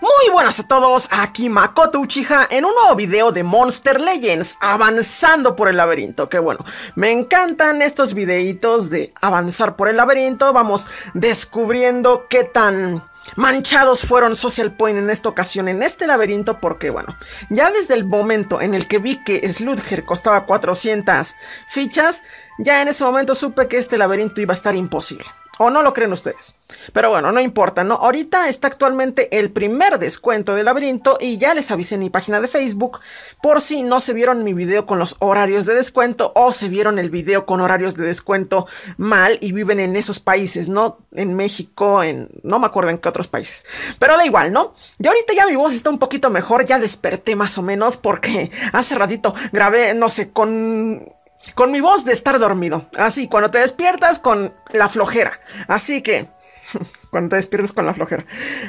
Muy buenas a todos, aquí Makoto Uchiha en un nuevo video de Monster Legends, avanzando por el laberinto, que bueno, me encantan estos videitos de avanzar por el laberinto, vamos descubriendo qué tan manchados fueron Social Point en esta ocasión, en este laberinto, porque bueno, ya desde el momento en el que vi que Sludger costaba 400 fichas, ya en ese momento supe que este laberinto iba a estar imposible. O no lo creen ustedes. Pero bueno, no importa, ¿no? Ahorita está actualmente el primer descuento de laberinto y ya les avisé en mi página de Facebook por si no se vieron mi video con los horarios de descuento o se vieron el video con horarios de descuento mal y viven en esos países, ¿no? En México, en... no me acuerdo en qué otros países. Pero da igual, ¿no? Y ahorita ya mi voz está un poquito mejor, ya desperté más o menos porque hace ratito grabé, no sé, con con mi voz de estar dormido. Así, cuando te despiertas con la flojera. Así que cuando te despiertas con la flojera.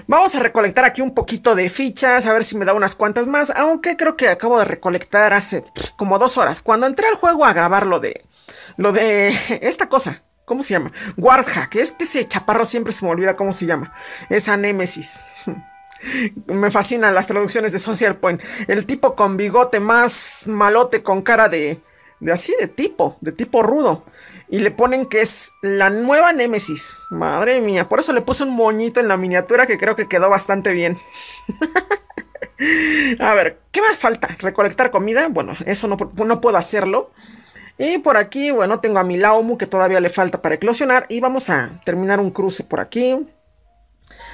Vamos a recolectar aquí un poquito de fichas, a ver si me da unas cuantas más, aunque creo que acabo de recolectar hace como dos horas, cuando entré al juego a grabar lo de, lo de esta cosa, ¿cómo se llama? que es que ese chaparro siempre se me olvida cómo se llama, esa némesis. Me fascinan las traducciones de Social Point. El tipo con bigote más malote con cara de de así de tipo, de tipo rudo. Y le ponen que es la nueva Némesis. Madre mía, por eso le puse un moñito en la miniatura que creo que quedó bastante bien. A ver, ¿qué más falta? ¿Recolectar comida? Bueno, eso no, puedo hacerlo. Y por aquí, bueno, tengo a mi Laomu que todavía le falta para eclosionar. Y vamos a terminar un cruce por aquí.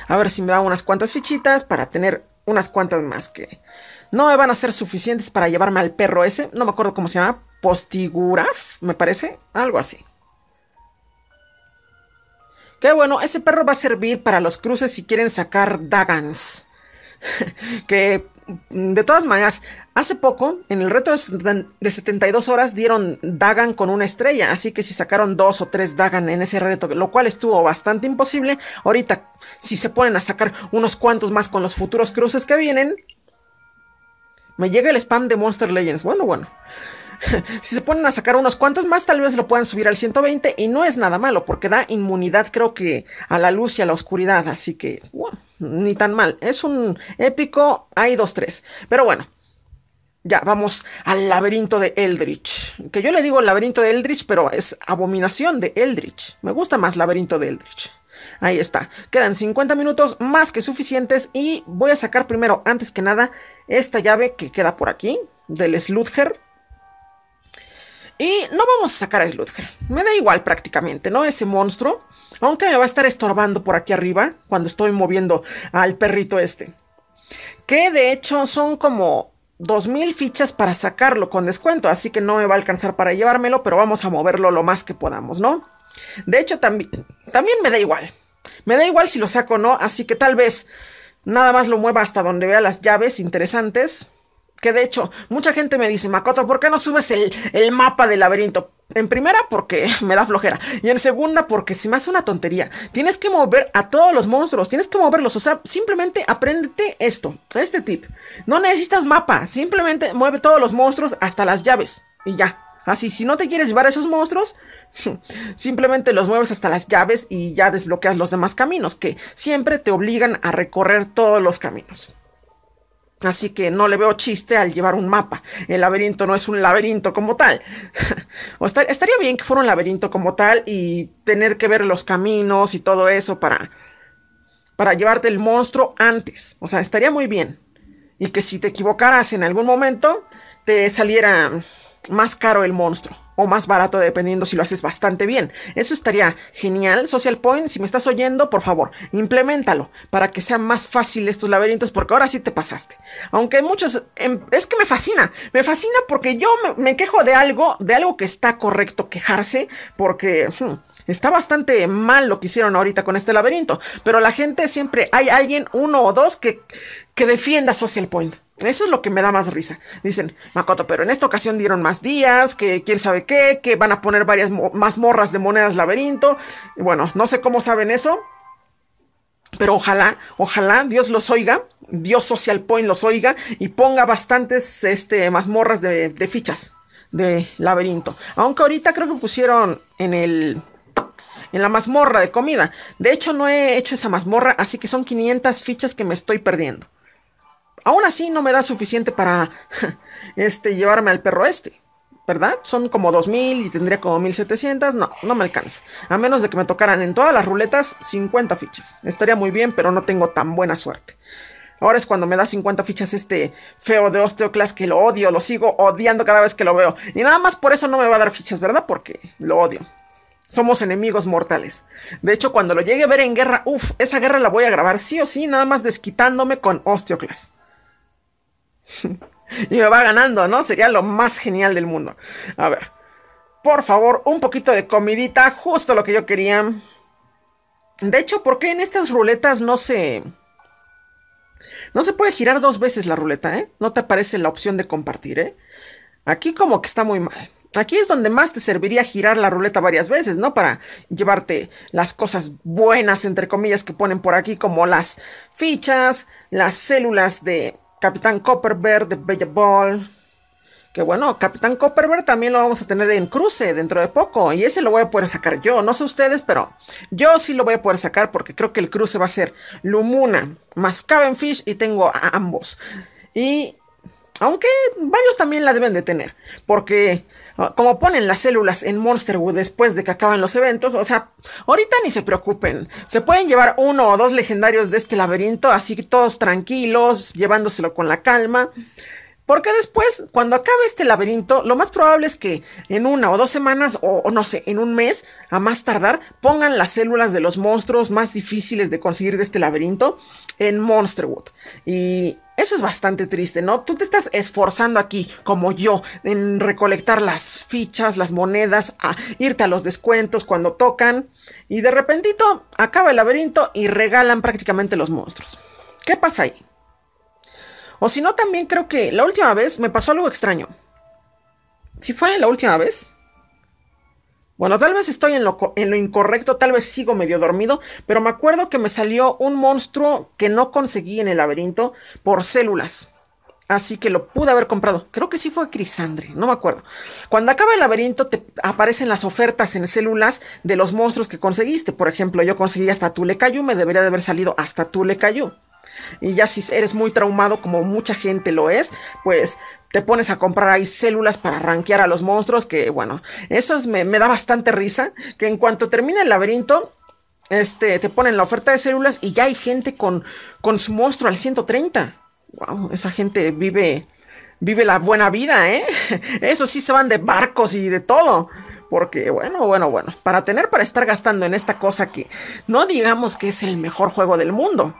A ver si me da unas cuantas fichitas para tener unas cuantas más que... No me van a ser suficientes para llevarme al perro ese. No me acuerdo cómo se llama, Postiguraf, me parece, algo así. Que bueno, ese perro va a servir para los cruces si quieren sacar Dagans. que mm, de todas maneras, hace poco, en el reto de 72 horas, dieron Dagan con una estrella. Así que si sacaron dos o tres Dagan en ese reto, lo cual estuvo bastante imposible, ahorita, si se ponen a sacar unos cuantos más con los futuros cruces que vienen, me llega el spam de Monster Legends. Bueno, bueno. si se ponen a sacar unos cuantos más, tal vez lo puedan subir al 120 y no es nada malo porque da inmunidad creo que a la luz y a la oscuridad, así que ni tan mal. Es un épico, hay dos, tres pero bueno. Ya, vamos al laberinto de Eldritch. Que yo le digo laberinto de Eldritch, pero es abominación de Eldritch. Me gusta más laberinto de Eldritch. Ahí está. Quedan 50 minutos más que suficientes y voy a sacar primero, antes que nada, esta llave que queda por aquí, del Slutger, y no vamos a sacar a Sludger. Me da igual prácticamente, ¿no? Ese monstruo. Aunque me va a estar estorbando por aquí arriba cuando estoy moviendo al perrito este. Que de hecho son como 2.000 fichas para sacarlo con descuento. Así que no me va a alcanzar para llevármelo, pero vamos a moverlo lo más que podamos, ¿no? De hecho, también, también me da igual. Me da igual si lo saco o no. Así que tal vez nada más lo mueva hasta donde vea las llaves interesantes que de hecho, mucha gente me dice, Makoto, ¿por qué no subes el, mapa del laberinto? En primera, porque me da flojera. Y en segunda, porque si me hace una tontería. Tienes que mover a todos los monstruos, tienes que moverlos. O sea, simplemente apréndete esto, este tip. No necesitas mapa, simplemente mueve todos los monstruos hasta las llaves. Y ya, Así, si no te quieres llevar a esos monstruos, simplemente los mueves hasta las llaves y ya desbloqueas los demás caminos, que siempre te obligan a recorrer todos los caminos. Así que no le veo chiste al llevar un mapa. El laberinto no es un laberinto como tal. o estaría bien que fuera un laberinto como tal y tener que ver los caminos y todo eso para, para llevarte el monstruo antes. O sea, estaría muy bien. Y que si te equivocaras en algún momento, te saliera más caro el monstruo o más barato dependiendo si lo haces bastante bien. Eso estaría genial. Social Point, si me estás oyendo, por favor, implementalo para que sean más fácil estos laberintos porque ahora sí te pasaste. Aunque muchos em, es que me fascina, me fascina porque yo me, quejo de algo, de algo que está correcto quejarse porque hmm, Está bastante mal lo que hicieron ahorita con este laberinto, pero la gente siempre hay alguien, uno o dos, que, que defienda Social Point. Eso es lo que me da más risa. Dicen, Makoto, pero en esta ocasión dieron más días, que quién sabe qué, que van a poner varias mazmorras de monedas laberinto. bueno, no sé cómo saben eso, pero ojalá, ojalá Dios los oiga, Dios Social Point los oiga y ponga bastantes este, mazmorras de, de fichas de laberinto. Aunque ahorita creo que pusieron en el en la mazmorra de comida. De hecho, no he hecho esa mazmorra, así que son 500 fichas que me estoy perdiendo. Aún así no me da suficiente para este, llevarme al perro este. ¿Verdad? Son como 2.000 y tendría como 1.700. No, no me alcanza. A menos de que me tocaran en todas las ruletas 50 fichas. Estaría muy bien, pero no tengo tan buena suerte. Ahora es cuando me da 50 fichas este feo de Osteoclas que lo odio, lo sigo odiando cada vez que lo veo. Y nada más por eso no me va a dar fichas, ¿verdad? Porque lo odio. Somos enemigos mortales. De hecho, cuando lo llegue a ver en guerra, uff, esa guerra la voy a grabar sí o sí, nada más desquitándome con Osteoclas. y me va ganando, ¿no? Sería lo más genial del mundo. A ver. Por favor, un poquito de comidita, justo lo que yo quería. De hecho, ¿por qué en estas ruletas no se... No se puede girar dos veces la ruleta, ¿eh? No te aparece la opción de compartir, ¿eh? Aquí como que está muy mal. Aquí es donde más te serviría girar la ruleta varias veces, ¿no? Para llevarte las cosas buenas, entre comillas, que ponen por aquí, como las fichas, las células de Capitán Copperbeard de Bella Ball. Que bueno, Capitán Copperberg también lo vamos a tener en cruce dentro de poco. Y ese lo voy a poder sacar yo. No sé ustedes, pero yo sí lo voy a poder sacar porque creo que el cruce va a ser Lumuna más fish y tengo a ambos. Y aunque varios también la deben de tener, porque ah, como ponen las células en Monsterwood después de que acaban los eventos, o sea, ahorita ni se preocupen, se pueden llevar uno o dos legendarios de este laberinto, así todos tranquilos, llevándoselo con la calma. Porque después, cuando acabe este laberinto, lo más probable es que en una o dos semanas, o, no sé, en un mes, a más tardar, pongan las células de los monstruos más difíciles de conseguir de este laberinto en Monsterwood. Y eso es bastante triste, ¿no? Tú te estás esforzando aquí, como yo, en recolectar las fichas, las monedas, a irte a los descuentos cuando tocan, y de repentito acaba el laberinto y regalan prácticamente los monstruos. ¿Qué pasa ahí? O si no, también creo que la última vez me pasó algo extraño. Si fue la última vez, bueno, tal vez estoy en lo, en lo incorrecto, tal vez sigo medio dormido, pero me acuerdo que me salió un monstruo que no conseguí en el laberinto por células. Así que lo pude haber comprado. Creo que sí fue Crisandre, no me acuerdo. Cuando acaba el laberinto te aparecen las ofertas en células de los monstruos que conseguiste. Por ejemplo, yo conseguí hasta Tulecayu, me debería de haber salido hasta Tulecayu. Y ya si eres muy traumado, como mucha gente lo es, pues te pones a comprar ahí células para rankear a los monstruos, que bueno, eso me, da bastante risa, que en cuanto termina el laberinto, este, te ponen la oferta de células y ya hay gente con, con su monstruo al 130. Wow, esa gente vive, vive la buena vida, ¿eh? Eso sí se van de barcos y de todo. Porque, bueno, bueno, bueno, para tener para estar gastando en esta cosa que no digamos que es el mejor juego del mundo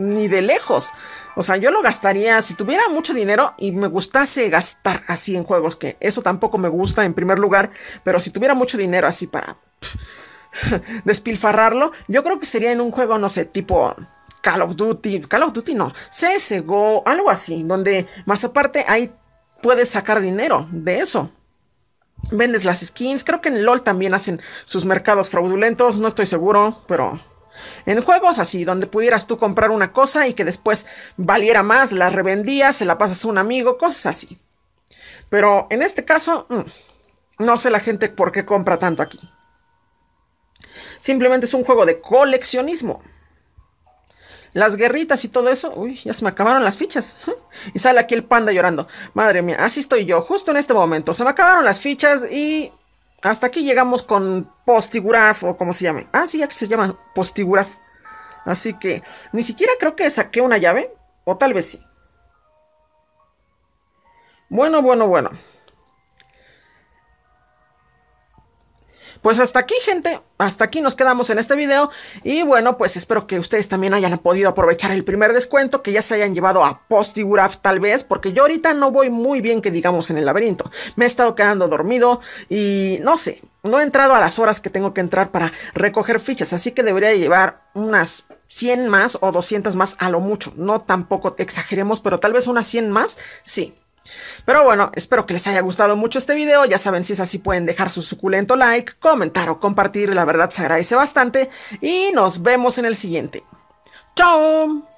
ni de lejos. O sea, yo lo gastaría si tuviera mucho dinero y me gustase gastar así en juegos, que eso tampoco me gusta en primer lugar, pero si tuviera mucho dinero así para despilfarrarlo, yo creo que sería en un juego, no sé, tipo... Call of Duty, Call of Duty no, CSGO, algo así, donde más aparte ahí puedes sacar dinero de eso. Vendes las skins, creo que en LOL también hacen sus mercados fraudulentos, no estoy seguro, pero en juegos así, donde pudieras tú comprar una cosa y que después valiera más, la revendías, se la pasas a un amigo, cosas así. Pero en este caso, mm, no sé la gente por qué compra tanto aquí. Simplemente es un juego de coleccionismo. Las guerritas y todo eso. Uy, ya se me acabaron las fichas. Y sale aquí el panda llorando. Madre mía, así estoy yo, justo en este momento. Se me acabaron las fichas y hasta aquí llegamos con Postigraph o como se llame. Ah, sí, ya que se llama Postigraph. Así que ni siquiera creo que saqué una llave. O tal vez sí. Bueno, bueno, bueno. Pues hasta aquí, gente. Hasta aquí nos quedamos en este video. Y bueno, pues espero que ustedes también hayan podido aprovechar el primer descuento, que ya se hayan llevado a Postiguraf tal vez, porque yo ahorita no voy muy bien que digamos en el laberinto. Me he estado quedando dormido y no sé, no he entrado a las horas que tengo que entrar para recoger fichas, así que debería llevar unas 100 más o 200 más a lo mucho. No tampoco exageremos, pero tal vez unas 100 más, sí. Pero bueno, espero que les haya gustado mucho este video, ya saben si es así pueden dejar su suculento like, comentar o compartir, la verdad se agradece bastante y nos vemos en el siguiente. ¡Chao!